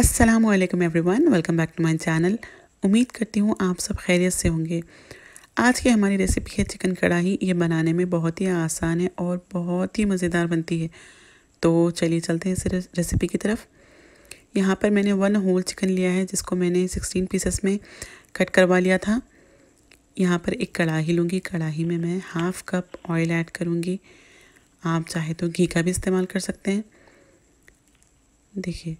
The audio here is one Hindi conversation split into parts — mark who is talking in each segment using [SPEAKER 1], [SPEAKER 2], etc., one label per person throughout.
[SPEAKER 1] अस्सलाम वालेकुम everyone welcome back to my channel उम्मीद करती हूँ आप सब खैरियत से होंगे आज की हमारी रेसिपी है चिकन कढ़ाई ये बनाने में बहुत ही आसान है और बहुत ही मज़ेदार बनती है तो चलिए चलते हैं इस रेसिपी की तरफ यहाँ पर मैंने वन होल चिकन लिया है जिसको मैंने सिक्सटीन पीसेस में कट करवा लिया था यहाँ पर एक कढ़ाही लूँगी कढ़ाही में मैं हाफ़ कप ऑयल ऐड करूँगी आप चाहे तो घी का भी इस्तेमाल कर सकते हैं देखिए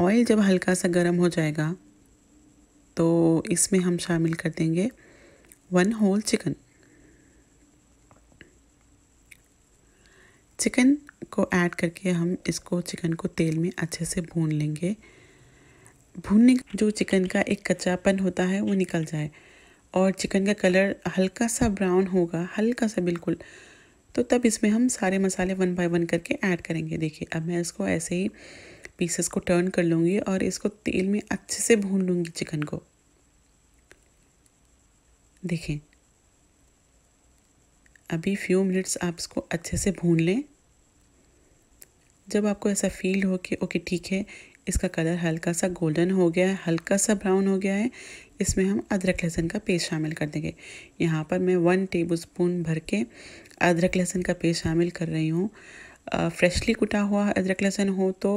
[SPEAKER 1] ऑयल जब हल्का सा गर्म हो जाएगा तो इसमें हम शामिल कर देंगे वन होल चिकन चिकन को ऐड करके हम इसको चिकन को तेल में अच्छे से भून लेंगे भूनने जो चिकन का एक कच्चापन होता है वो निकल जाए और चिकन का कलर हल्का सा ब्राउन होगा हल्का सा बिल्कुल तो तब इसमें हम सारे मसाले वन बाय वन करके ऐड करेंगे देखिए अब मैं इसको ऐसे ही पीसेस को टर्न कर लूँगी और इसको तेल में अच्छे से भून लूँगी चिकन को देखें अभी फ्यू मिनट्स आप इसको अच्छे से भून लें जब आपको ऐसा फील हो कि ओके ठीक है इसका कलर हल्का सा गोल्डन हो गया है हल्का सा ब्राउन हो गया है इसमें हम अदरक लहसुन का पेस्ट शामिल कर देंगे यहाँ पर मैं वन टेबल स्पून भर के अदरक लहसुन का पेस्ट शामिल कर रही हूँ फ्रेशली कुटा हुआ अदरक लहसुन हो तो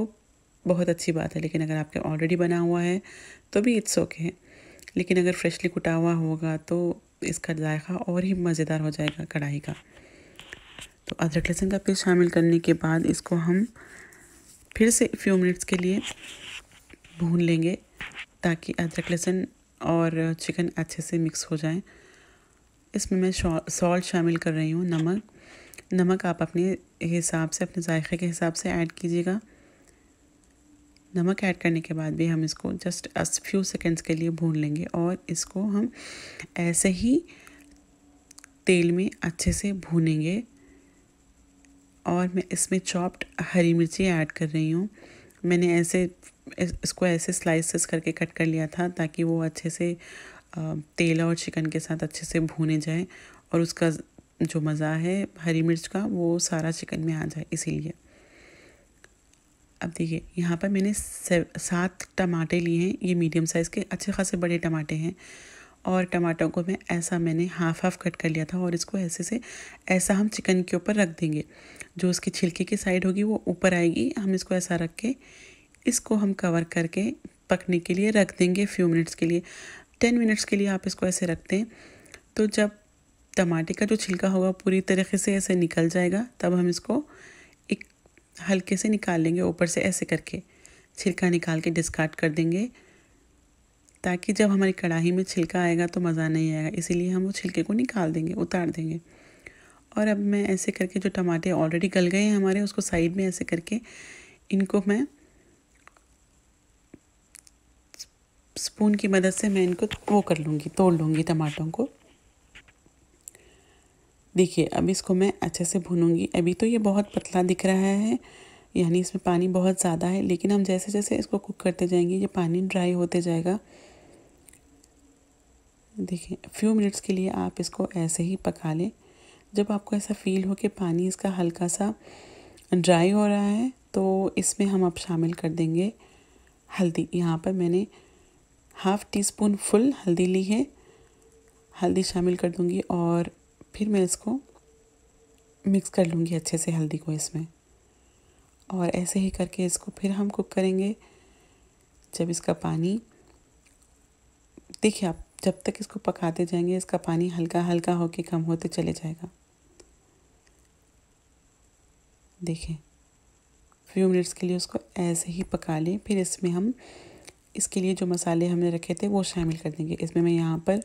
[SPEAKER 1] बहुत अच्छी बात है लेकिन अगर आपके ऑलरेडी बना हुआ है तो भी इट्स ओके okay. लेकिन अगर फ्रेशली कुटा हुआ होगा तो इसका जायका और ही मज़ेदार हो जाएगा कढ़ाई का तो अदरक लहसुन का पेस्ट शामिल करने के बाद इसको हम फिर से फ्यू मिनट्स के लिए भून लेंगे ताकि अदरक लहसुन और चिकन अच्छे से मिक्स हो जाए इसमें मैं सॉल्ट शामिल कर रही हूँ नमक नमक आप अपने हिसाब से अपने जायके के हिसाब से ऐड कीजिएगा नमक ऐड करने के बाद भी हम इसको जस्ट अस फ्यू सेकेंड्स के लिए भून लेंगे और इसको हम ऐसे ही तेल में अच्छे से भूनेंगे और मैं इसमें चॉप्ड हरी मिर्ची ऐड कर रही हूँ मैंने ऐसे इसको ऐसे स्लाइसेस करके कट कर लिया था ताकि वो अच्छे से तेल और चिकन के साथ अच्छे से भूने जाए और उसका जो मज़ा है हरी मिर्च का वो सारा चिकन में आ जाए इसीलिए अब देखिए यहाँ पर मैंने सात टमाटे लिए हैं ये मीडियम साइज़ के अच्छे खासे बड़े टमाटे हैं और टमाटरों को मैं ऐसा मैंने हाफ़ हाफ़ कट कर लिया था और इसको ऐसे से ऐसा हम चिकन के ऊपर रख देंगे जो उसके छिलके की साइड होगी वो ऊपर आएगी हम इसको ऐसा रख के इसको हम कवर करके पकने के लिए रख देंगे फ्यू मिनट्स के लिए टेन मिनट्स के लिए आप इसको ऐसे रखते हैं तो जब टमाटे का जो छिलका होगा पूरी तरीके से ऐसे निकल जाएगा तब हम इसको हल्के से निकाल लेंगे ऊपर से ऐसे करके छिलका निकाल के डिस्कार्ड कर देंगे ताकि जब हमारी कढ़ाई में छिलका आएगा तो मज़ा नहीं आएगा इसीलिए हम वो छिलके को निकाल देंगे उतार देंगे और अब मैं ऐसे करके जो टमाटे ऑलरेडी गल गए हैं हमारे उसको साइड में ऐसे करके इनको मैं स्पून की मदद से मैं इनको वो कर लूँगी तोड़ लूँगी टमाटों को देखिए अब इसको मैं अच्छे से भूनूंगी अभी तो ये बहुत पतला दिख रहा है यानी इसमें पानी बहुत ज़्यादा है लेकिन हम जैसे जैसे इसको कुक करते जाएंगे ये पानी ड्राई होते जाएगा देखिए फ्यू मिनट्स के लिए आप इसको ऐसे ही पका लें जब आपको ऐसा फील हो कि पानी इसका हल्का सा ड्राई हो रहा है तो इसमें हम अब शामिल कर देंगे हल्दी यहाँ पर मैंने हाफ़ टी स्पून फुल हल्दी ली है हल्दी शामिल कर दूंगी और फिर मैं इसको मिक्स कर लूँगी अच्छे से हल्दी को इसमें और ऐसे ही करके इसको फिर हम कुक करेंगे जब इसका पानी देखिए आप जब तक इसको पकाते जाएंगे इसका पानी हल्का हल्का होके कम होते चले जाएगा देखें फ्यू मिनट्स के लिए उसको ऐसे ही पका लें फिर इसमें हम इसके लिए जो मसाले हमने रखे थे वो शामिल कर देंगे इसमें मैं यहाँ पर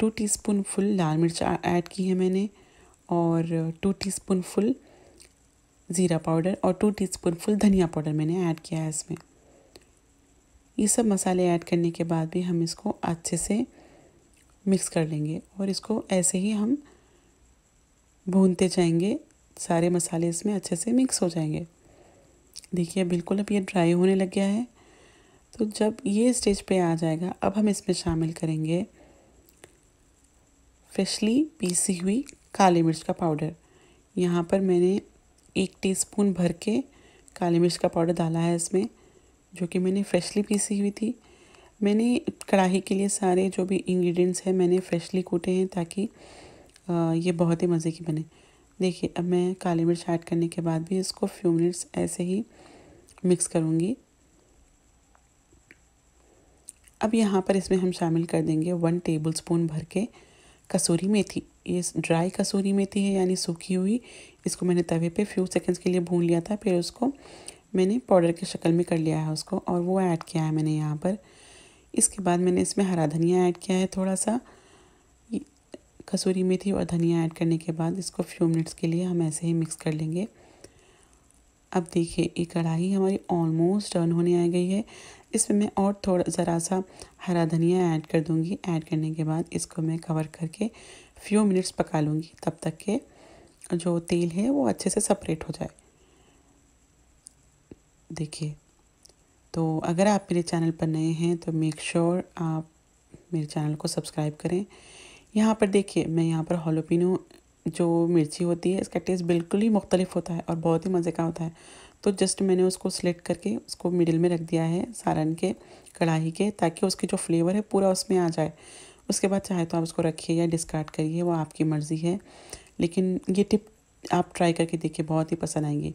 [SPEAKER 1] टू टीस्पून फुल लाल मिर्च ऐड की है मैंने और टू टीस्पून फुल ज़ीरा पाउडर और टू टीस्पून फुल धनिया पाउडर मैंने ऐड किया है इसमें ये सब मसाले ऐड करने के बाद भी हम इसको अच्छे से मिक्स कर लेंगे और इसको ऐसे ही हम भूनते जाएंगे सारे मसाले इसमें अच्छे से मिक्स हो जाएंगे देखिए बिल्कुल अब ये ड्राई होने लग गया है तो जब ये स्टेज पे आ जाएगा अब हम इसमें शामिल करेंगे फ्रेशली पीसी हुई काली मिर्च का पाउडर यहाँ पर मैंने एक टीस्पून भर के काली मिर्च का पाउडर डाला है इसमें जो कि मैंने फ्रेशली पीसी हुई थी मैंने कढ़ाई के लिए सारे जो भी इंग्रेडिएंट्स हैं मैंने फ्रेशली कूटे हैं ताकि ये बहुत ही मज़े की बने देखिए अब मैं काली मिर्च ऐड करने के बाद भी इसको फ्यू मिनट्स ऐसे ही मिक्स करूँगी अब यहाँ पर इसमें हम शामिल कर देंगे वन टेबल स्पून भर के कसूरी मेथी ये ड्राई कसूरी मेथी है यानी सूखी हुई इसको मैंने तवे पे फ्यू सेकंड्स के लिए भून लिया था फिर उसको मैंने पाउडर की शक्ल में कर लिया है उसको और वो ऐड किया है मैंने यहाँ पर इसके बाद मैंने इसमें हरा धनिया ऐड किया है थोड़ा सा कसूरी मेथी और धनिया ऐड करने के बाद इसको फ्यू मिनट्स के लिए हम ऐसे ही मिक्स कर लेंगे अब देखिए ये कढ़ाई हमारी ऑलमोस्ट टर्न होने आ गई है इसमें मैं और थोड़ा ज़रा सा हरा धनिया ऐड कर दूंगी ऐड करने के बाद इसको मैं कवर करके फ्यू मिनट्स पका लूँगी तब तक के जो तेल है वो अच्छे से सेपरेट हो जाए देखिए तो अगर आप मेरे चैनल पर नए हैं तो मेक श्योर sure आप मेरे चैनल को सब्सक्राइब करें यहाँ पर देखिए मैं यहाँ पर हॉलोपिनो जो मिर्ची होती है इसका टेस्ट बिल्कुल ही मुख्तलिफ होता है और बहुत ही मज़े का होता है तो जस्ट मैंने उसको सिलेक्ट करके उसको मिडिल में रख दिया है सारन के कढ़ाई के ताकि उसके जो फ्लेवर है पूरा उसमें आ जाए उसके बाद चाहे तो आप उसको रखिए या डिस्कार्ड करिए वो आपकी मर्ज़ी है लेकिन ये टिप आप ट्राई करके देखिए बहुत ही पसंद आएंगी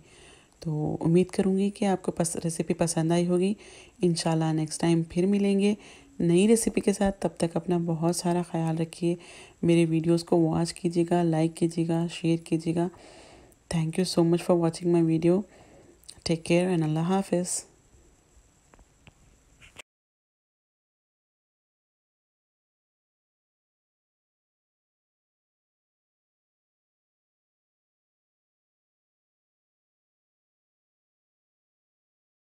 [SPEAKER 1] तो उम्मीद करूँगी कि आपको पस, रेसिपी पसंद आई होगी इन नेक्स्ट टाइम फिर मिलेंगे नई रेसिपी के साथ तब तक अपना बहुत सारा ख्याल रखिए मेरे वीडियोस को वॉच कीजिएगा लाइक कीजिएगा शेयर कीजिएगा thank you so much for watching my video take care and अल्लाह हाफिज़